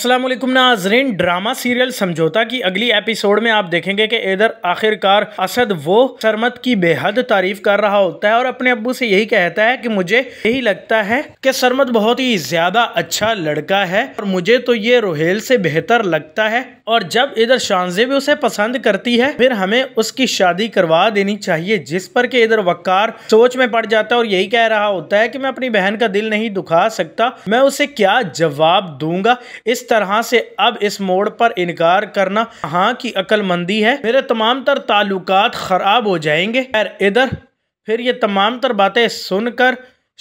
असलम नाजरीन drama serial समझौता की अगली एपिसोड में आप देखेंगे कि इधर आखिरकार असद वो सरमत की बेहद तारीफ कर रहा होता है और अपने अबू से यही कहता है कि मुझे यही लगता है कि सरमत बहुत ही ज्यादा अच्छा लड़का है और मुझे तो ये रोहेल से बेहतर लगता है और जब इधर शानजे भी उसे पसंद करती है फिर हमें उसकी शादी करवा देनी चाहिए जिस पर के इधर वकार सोच में पड़ जाता है और यही कह रहा होता है कि मैं अपनी बहन का दिल नहीं दुखा सकता मैं उसे क्या जवाब दूंगा इस तरह से अब इस मोड़ पर इनकार करना हाँ की अक्लमंदी है मेरे तमाम तर ताल्लुक खराब हो जाएंगे इधर फिर ये तमाम तर बातें सुनकर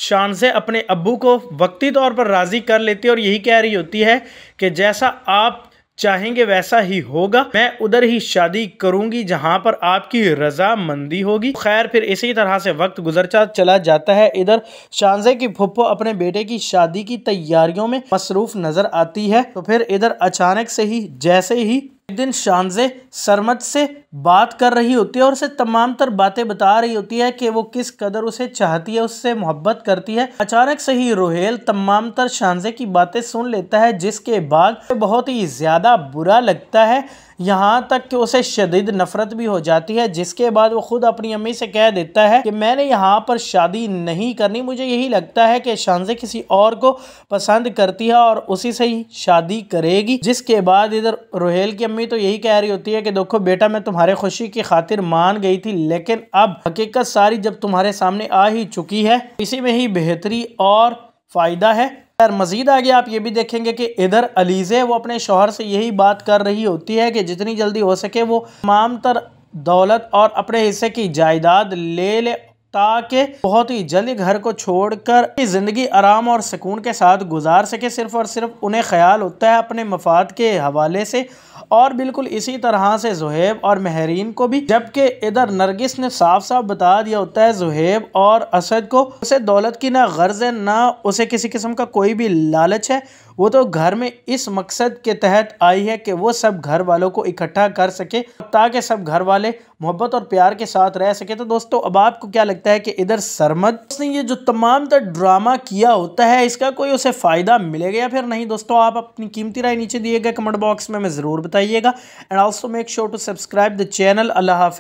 शान से अपने अबू को वक्ती तौर पर राज़ी कर लेती है और यही कह रही होती है कि जैसा आप चाहेंगे वैसा ही होगा मैं उधर ही शादी करूंगी जहां पर आपकी रजामंदी होगी खैर फिर इसी तरह से वक्त गुजरता चला जाता है इधर शानजे की फुप्पो अपने बेटे की शादी की तैयारियों में मसरूफ नजर आती है तो फिर इधर अचानक से ही जैसे ही दिन शानजे सरमद से बात कर रही होती है और उसे तमाम तर बातें बता रही होती है कि वो किस कदर उसे चाहती है उससे मोहब्बत करती है अचानक से ही रोहेल तमाम तर शानजे की बातें सुन लेता है जिसके बाद बहुत ही ज़्यादा बुरा लगता है यहाँ तक कि उसे शदीद नफरत भी हो जाती है जिसके बाद वो खुद अपनी अम्मी से कह देता है कि मैंने यहाँ पर शादी नहीं करनी मुझे यही लगता है कि शानजे किसी और को पसंद करती है और उसी से ही शादी करेगी जिसके बाद इधर रोहेल की अम्मी मम्मी तो यही कह रही होती है कि देखो बेटा मैं तुम्हारे खुशी की खातिर मान गई थी लेकिन अब हकीकत सारी जब तुम्हारे सामने आ ही चुकी है इसी में ही बेहतरी और फ़ायदा है यार मज़ीद आगे आप ये भी देखेंगे कि इधर अलीज़े वो अपने शोहर से यही बात कर रही होती है कि जितनी जल्दी हो सके वो तमाम तर दौलत और अपने हिस्से की जायदाद ले ले ताकि बहुत ही जल्द घर को छोड़कर ज़िंदगी आराम और सुकून के साथ गुजार सके सिर्फ और सिर्फ उन्हें ख्याल होता है अपने मफाद के हवाले से और बिल्कुल इसी तरह से जुहेब और महरीन को भी जबकि इधर नरगिस ने साफ साफ बता दिया होता है ज़ुहेब और असद को उसे दौलत की ना गर्ज है ना उसे किसी किस्म का कोई भी लालच है वो तो घर में इस मकसद के तहत आई है कि वो सब घर वालों को इकट्ठा कर सके ताकि सब घर वाले मोहब्बत और प्यार के साथ रह सके तो दोस्तों अब आपको क्या लगता है कि इधर सरमद ने ये जो तमाम तर ड्रामा किया होता है इसका कोई उसे फ़ायदा मिलेगा या फिर नहीं दोस्तों आप अपनी कीमती राय नीचे दिए गए कमेंट बॉक्स में हमें ज़रूर बताइएगा and also make sure to subscribe the channel अल्लाह हाफि